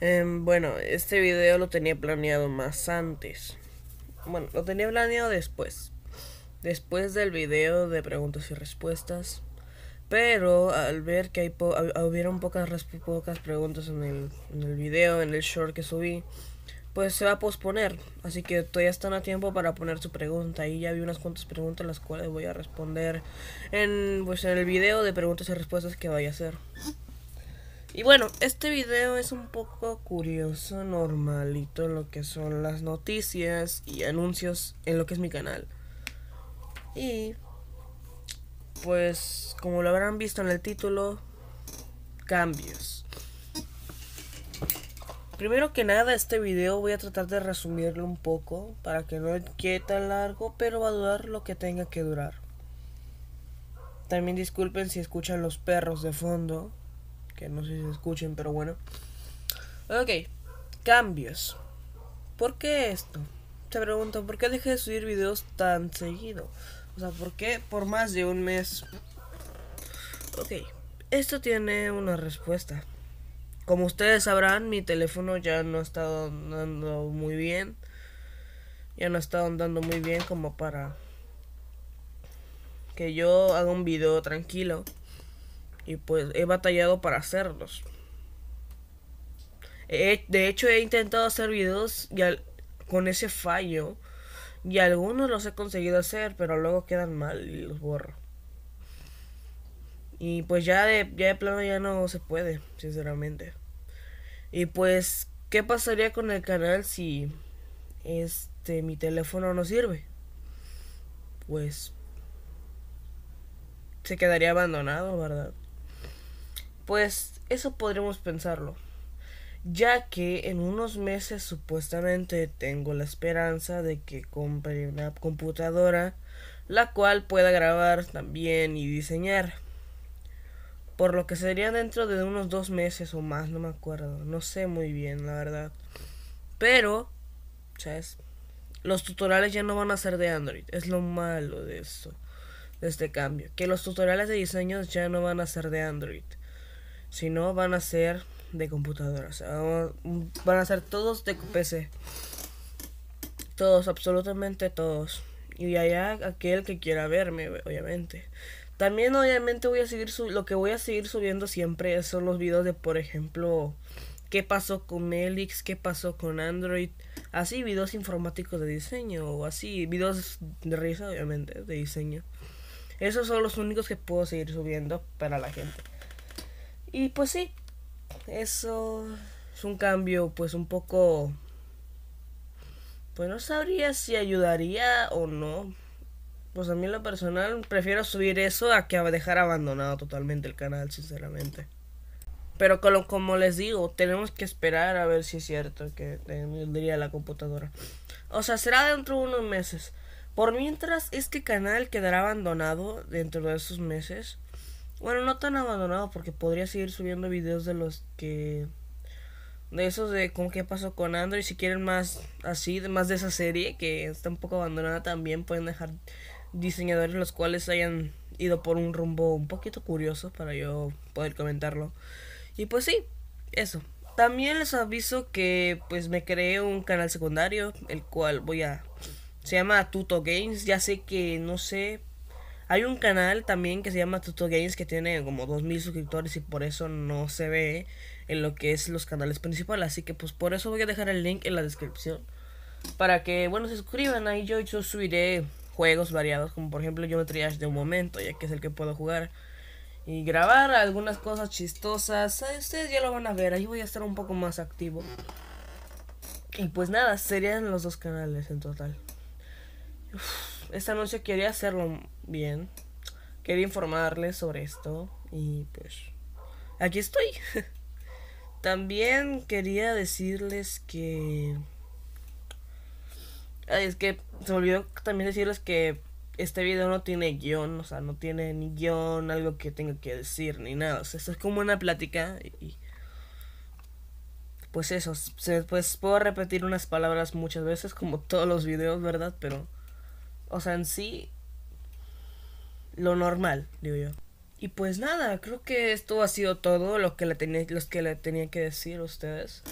Em, bueno, este video lo tenía planeado más antes. Bueno, lo tenía planeado después. Después del video de preguntas y respuestas. Pero al ver que hay hubieron pocas, pocas preguntas en el, en el video, en el short que subí, pues se va a posponer. Así que todavía están a tiempo para poner su pregunta. Y ya vi unas cuantas preguntas las cuales voy a responder en, pues, en el video de preguntas y respuestas que vaya a hacer. Y bueno, este video es un poco curioso, normalito, lo que son las noticias y anuncios en lo que es mi canal. Y pues como lo habrán visto en el título, cambios. Primero que nada, este video voy a tratar de resumirlo un poco para que no quede tan largo, pero va a durar lo que tenga que durar. También disculpen si escuchan los perros de fondo, que no sé si se escuchen, pero bueno. Ok, cambios. ¿Por qué esto? Se pregunto ¿por qué dejé de subir videos tan seguido? O sea, ¿por qué por más de un mes? Ok, esto tiene una respuesta. Como ustedes sabrán, mi teléfono ya no ha estado andando muy bien. Ya no estado andando muy bien como para que yo haga un video tranquilo y pues he batallado para hacerlos. de hecho he intentado hacer videos con ese fallo y algunos los he conseguido hacer pero luego quedan mal y los borro. Y pues ya de, ya de plano ya no se puede, sinceramente. Y pues, ¿qué pasaría con el canal si este mi teléfono no sirve? Pues se quedaría abandonado, ¿verdad? Pues eso podremos pensarlo, ya que en unos meses supuestamente tengo la esperanza de que compre una computadora la cual pueda grabar también y diseñar. Por lo que sería dentro de unos dos meses o más, no me acuerdo, no sé muy bien la verdad. Pero, ¿sabes? Los tutoriales ya no van a ser de Android, es lo malo de esto, de este cambio, que los tutoriales de diseños ya no van a ser de Android. Si no, van a ser de computadoras. Van a ser todos de PC. Todos, absolutamente todos. Y allá aquel que quiera verme, obviamente. También obviamente voy a seguir lo que voy a seguir subiendo siempre son los videos de por ejemplo qué pasó con Melix, qué pasó con Android, así videos informáticos de diseño o así videos de risa obviamente de diseño. Esos son los únicos que puedo seguir subiendo para la gente. Y pues sí, eso es un cambio pues un poco... Pues no sabría si ayudaría o no. Pues a mí lo personal prefiero subir eso a que dejar abandonado totalmente el canal, sinceramente. Pero como, les digo, tenemos que esperar a ver si es cierto que tendría la computadora. O sea, será dentro de unos meses. Por mientras, este canal quedará abandonado dentro de esos meses. Bueno, no tan abandonado porque podría seguir subiendo videos de los que... De esos de cómo qué pasó con Android. Si quieren más así, más de esa serie que está un poco abandonada también, pueden dejar diseñadores los cuales hayan ido por un rumbo un poquito curioso para yo poder comentarlo. Y pues sí, eso. También les aviso que pues me creé un canal secundario, el cual voy a... Se llama Tuto Games. Ya sé que no sé hay un canal también que se llama Tuto Games que tiene como 2000 suscriptores y por eso no se ve en lo que es los canales principales. Así que pues por eso voy a dejar el link en la descripción. Para que, bueno, se suscriban. Ahí yo, yo subiré juegos variados. Como por ejemplo yo me de un momento, ya que es el que puedo jugar. Y grabar algunas cosas chistosas. Eh, ustedes ya lo van a ver. Ahí voy a estar un poco más activo. Y pues nada, serían los dos canales en total. esta noche quería hacerlo bien. Quería informarles sobre esto y pues aquí estoy. También quería decirles que... Ay, es que se me olvidó también decirles que este video no tiene guión, o sea, no tiene ni guión, algo que tenga que decir, ni nada. O sea, esto es como una plática y... Pues eso, se, pues puedo repetir unas palabras muchas veces, como todos los videos, ¿verdad? Pero... O sea, en sí, lo normal, digo yo. Y pues nada, creo que esto ha sido todo lo que le tenía, los que le tenía que decir a ustedes.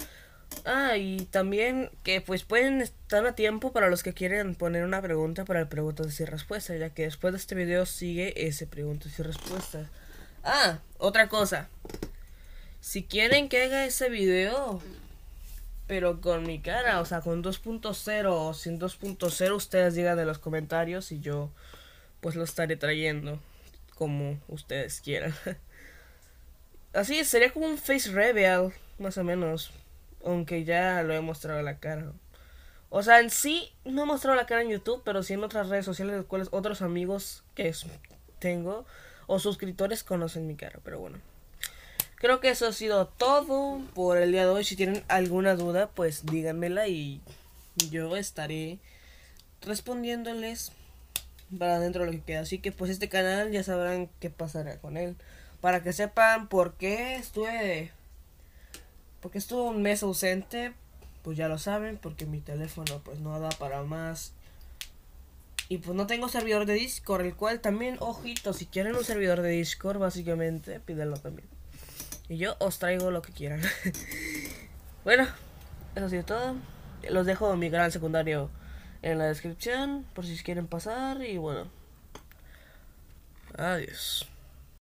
Ah, y también que pues pueden estar a tiempo para los que quieren poner una pregunta para el preguntas y respuestas, ya que después de este video sigue ese preguntas y respuestas. Ah, otra cosa. Si quieren que haga ese video, pero con mi cara, o sea, con 2.0 o sin 2.0, ustedes digan en los comentarios y yo pues lo estaré trayendo como ustedes quieran. Así sería como un face reveal, más o menos. Aunque ya lo he mostrado la cara. O sea, en sí no he mostrado la cara en YouTube, pero sí en otras redes sociales, las cuales otros amigos que tengo o suscriptores conocen mi cara. Pero bueno, creo que eso ha sido todo por el día de hoy. Si tienen alguna duda, pues díganmela y yo estaré respondiéndoles para dentro lo que queda. Así que pues este canal ya sabrán qué pasará con él. Para que sepan por qué estuve... Porque estuve un mes ausente, pues ya lo saben, porque mi teléfono pues no da para más. Y pues no tengo servidor de Discord, el cual también, ojito, si quieren un servidor de Discord, básicamente, pídenlo también. Y yo os traigo lo que quieran. bueno, eso ha sido todo. Los dejo en mi gran secundario en la descripción por si quieren pasar y bueno. Adiós.